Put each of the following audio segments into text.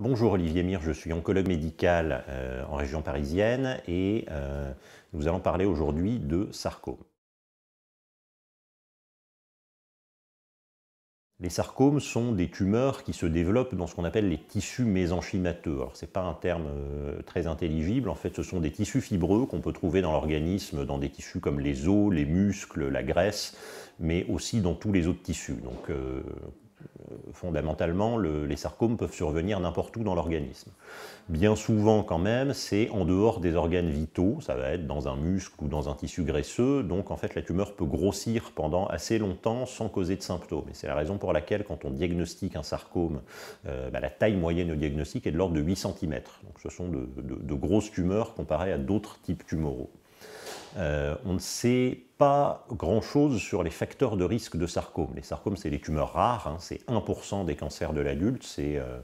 Bonjour Olivier Mire, je suis oncologue médical euh, en région parisienne et euh, nous allons parler aujourd'hui de sarcome. Les sarcomes sont des tumeurs qui se développent dans ce qu'on appelle les tissus mésenchymateux. Ce n'est pas un terme euh, très intelligible, en fait ce sont des tissus fibreux qu'on peut trouver dans l'organisme, dans des tissus comme les os, les muscles, la graisse, mais aussi dans tous les autres tissus. Donc fondamentalement, les sarcomes peuvent survenir n'importe où dans l'organisme. Bien souvent, quand même, c'est en dehors des organes vitaux, ça va être dans un muscle ou dans un tissu graisseux, donc en fait, la tumeur peut grossir pendant assez longtemps sans causer de symptômes. Et c'est la raison pour laquelle, quand on diagnostique un sarcome, euh, bah, la taille moyenne au diagnostic est de l'ordre de 8 cm. Donc ce sont de, grosses tumeurs comparées à d'autres types tumoraux. Euh, on ne sait pas grand-chose sur les facteurs de risque de sarcome. Les sarcomes, c'est des tumeurs rares, hein. c'est 1% des cancers de l'adulte, c'est euh,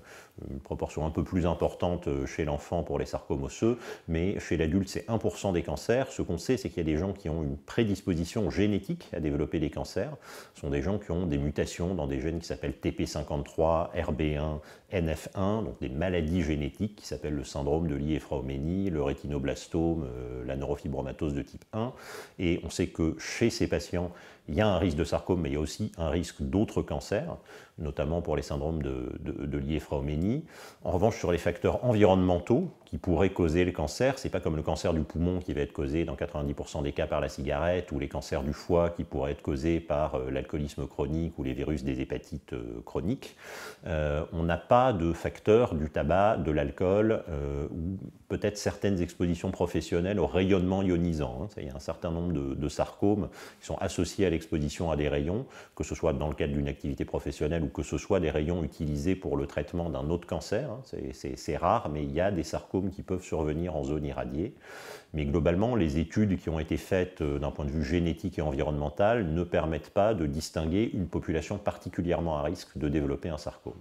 une proportion un peu plus importante euh, chez l'enfant pour les sarcomes osseux, mais chez l'adulte, c'est 1% des cancers. Ce qu'on sait, c'est qu'il y a des gens qui ont une prédisposition génétique à développer des cancers. Ce sont des gens qui ont des mutations dans des gènes qui s'appellent TP53, RB1, NF1, donc des maladies génétiques qui s'appellent le syndrome de Li-Fraumeni, le rétinoblastome, euh, la neurofibromatose de type 1. Et on sait que chez ces patients, il y a un risque de sarcome, mais il y a aussi un risque d'autres cancers, notamment pour les syndromes de, de, En revanche, sur les facteurs environnementaux, pourrait causer le cancer. C'est pas comme le cancer du poumon qui va être causé dans 90% des cas par la cigarette ou les cancers du foie qui pourraient être causés par euh, l'alcoolisme chronique ou les virus des hépatites euh, chroniques. Euh, on n'a pas de facteurs du tabac, de l'alcool ou peut-être certaines expositions professionnelles au rayonnement ionisant. Hein. Il y a un certain nombre de sarcomes qui sont associés à l'exposition à des rayons, que ce soit dans le cadre d'une activité professionnelle ou que ce soit des rayons utilisés pour le traitement d'un autre cancer. Hein. C'est rare, mais il y a des sarcomes qui peuvent survenir en zone irradiée. Mais globalement, les études qui ont été faites euh, d'un point de vue génétique et environnemental ne permettent pas de distinguer une population particulièrement à risque de développer un sarcome.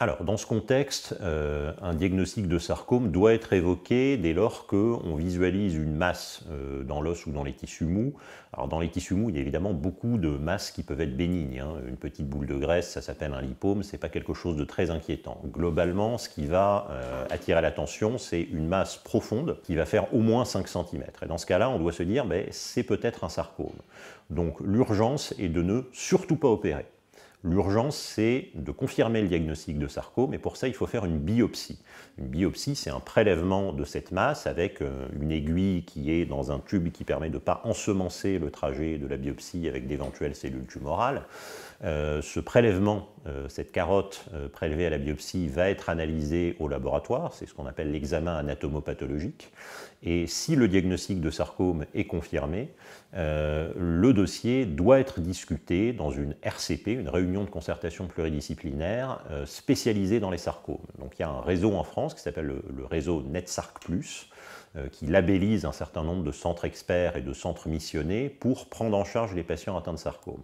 Alors, dans ce contexte, euh, un diagnostic de sarcome doit être évoqué dès lors qu'on visualise une masse euh, dans l'os ou dans les tissus mous. Alors, dans les tissus mous, il y a évidemment beaucoup de masses qui peuvent être bénignes. Hein. Une petite boule de graisse, ça s'appelle un lipome, c'est pas quelque chose de très inquiétant. Globalement, ce qui va euh, attirer l'attention, c'est une masse profonde qui va faire au moins 5 cm. Et dans ce cas-là, on doit se dire, ben, c'est peut-être un sarcome. Donc, l'urgence est de ne surtout pas opérer. L'urgence, c'est de confirmer le diagnostic de sarco, mais pour ça, il faut faire une biopsie. Une biopsie, c'est un prélèvement de cette masse avec euh, une aiguille qui est dans un tube qui permet de ne pas ensemencer le trajet de la biopsie avec d'éventuelles cellules tumorales. Euh, ce prélèvement, euh, cette carotte euh, prélevée à la biopsie, va être analysée au laboratoire, c'est ce qu'on appelle l'examen anatomopathologique. Et si le diagnostic de sarcome est confirmé, le dossier doit être discuté dans une RCP, une réunion de concertation pluridisciplinaire spécialisée dans les sarcomes. Donc il y a un réseau en France qui s'appelle le, réseau NetSarc qui labellise un certain nombre de centres experts et de centres missionnés pour prendre en charge les patients atteints de sarcome.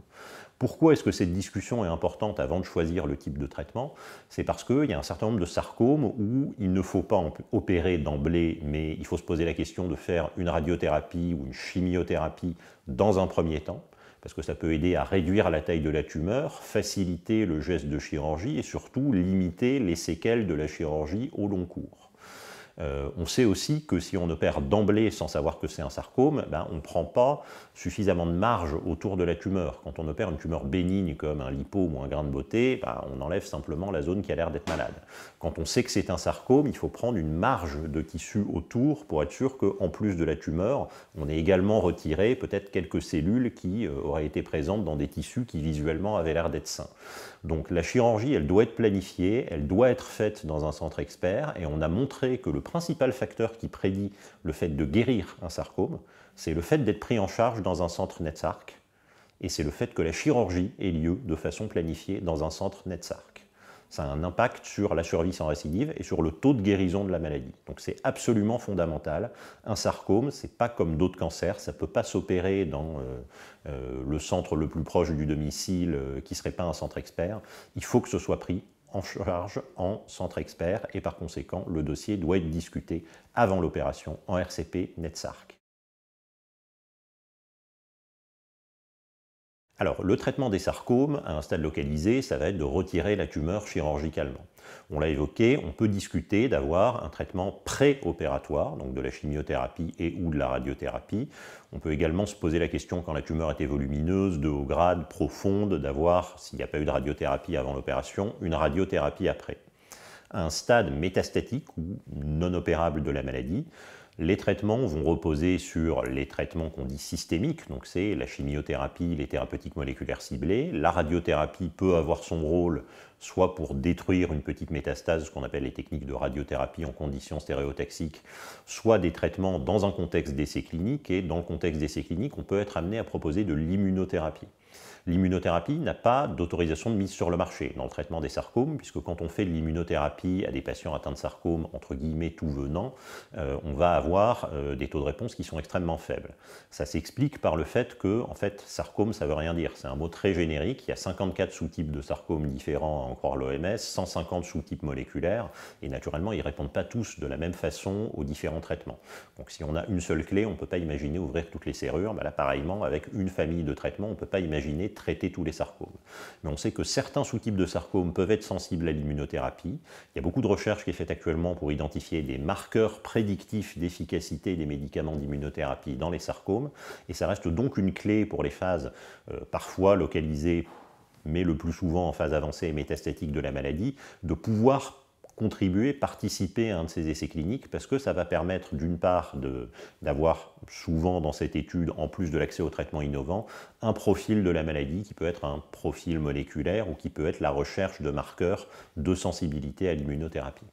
Pourquoi est-ce que cette discussion est importante avant de choisir le type de traitement C'est parce qu'il y a un certain nombre de sarcomes où il ne faut pas opérer d'emblée, mais il faut se poser la question de faire une radiothérapie ou une chimiothérapie dans un premier temps, parce que ça peut aider à réduire la taille de la tumeur, faciliter le geste de chirurgie et surtout limiter les séquelles de la chirurgie au long cours. Euh, on sait aussi que si on opère d'emblée sans savoir que c'est un sarcome, ben, on ne prend pas suffisamment de marge autour de la tumeur. Quand on opère une tumeur bénigne comme un lipo ou un grain de beauté, ben, on enlève simplement la zone qui a l'air d'être malade. Quand on sait que c'est un sarcome, il faut prendre une marge de tissu autour pour être sûr qu'en plus de la tumeur, on ait également retiré peut-être quelques cellules qui euh, auraient été présentes dans des tissus qui visuellement avaient l'air d'être sains. Donc la chirurgie, elle doit être planifiée, elle doit être faite dans un centre expert, et on a montré que le principal facteur qui prédit le fait de guérir un sarcome, c'est le fait d'être pris en charge dans un centre NETSARC, et c'est le fait que la chirurgie ait lieu de façon planifiée dans un centre NETSARC. Ça a un impact sur la survie sans récidive et sur le taux de guérison de la maladie. Donc c'est absolument fondamental. Un sarcome, c'est pas comme d'autres cancers, ça peut pas s'opérer dans euh, euh, le centre le plus proche du domicile, euh, qui serait pas un centre expert. Il faut que ce soit pris en charge en centre expert et par conséquent, le dossier doit être discuté avant l'opération en RCP NetSarc. Alors, le traitement des sarcomes à un stade localisé, ça va être de retirer la tumeur chirurgicalement. On l'a évoqué, on peut discuter d'avoir un traitement pré-opératoire, donc de la chimiothérapie et ou de la radiothérapie. On peut également se poser la question quand la tumeur était volumineuse, de haut grade, profonde, d'avoir, s'il n'y a pas eu de radiothérapie avant l'opération, une radiothérapie après. un stade métastatique ou non opérable de la maladie, les traitements vont reposer sur les traitements qu'on dit systémiques, donc c'est la chimiothérapie, les thérapeutiques moléculaires ciblées. La radiothérapie peut avoir son rôle soit pour détruire une petite métastase, ce qu'on appelle les techniques de radiothérapie en conditions stéréotaxiques, soit des traitements dans un contexte d'essai clinique. Et dans le contexte d'essai clinique, on peut être amené à proposer de l'immunothérapie. L'immunothérapie n'a pas d'autorisation de mise sur le marché dans le traitement des sarcomes, puisque quand on fait de l'immunothérapie à des patients atteints de sarcome, entre guillemets, tout venant, euh, on va avoir euh, des taux de réponse qui sont extrêmement faibles. Ça s'explique par le fait que, en fait, sarcome, ça veut rien dire. C'est un mot très générique. Il y a 54 sous-types de sarcomes différents, à en croire l'OMS, 150 sous-types moléculaires, et naturellement, ils ne répondent pas tous de la même façon aux différents traitements. Donc si on a une seule clé, on ne peut pas imaginer ouvrir toutes les serrures. Bah là, pareillement, avec une famille de traitements, on ne peut pas imaginer traiter tous les sarcomes. Mais on sait que certains sous-types de sarcomes peuvent être sensibles à l'immunothérapie. Il y a beaucoup de recherches qui est faite actuellement pour identifier des marqueurs prédictifs d'efficacité des médicaments d'immunothérapie dans les sarcomes, et ça reste donc une clé pour les phases euh, parfois localisées mais le plus souvent en phase avancée et métastatique de la maladie, de pouvoir contribuer, participer à un de ces essais cliniques, parce que ça va permettre d'une part d'avoir souvent dans cette étude, en plus de l'accès au traitement innovant un profil de la maladie qui peut être un profil moléculaire ou qui peut être la recherche de marqueurs de sensibilité à l'immunothérapie.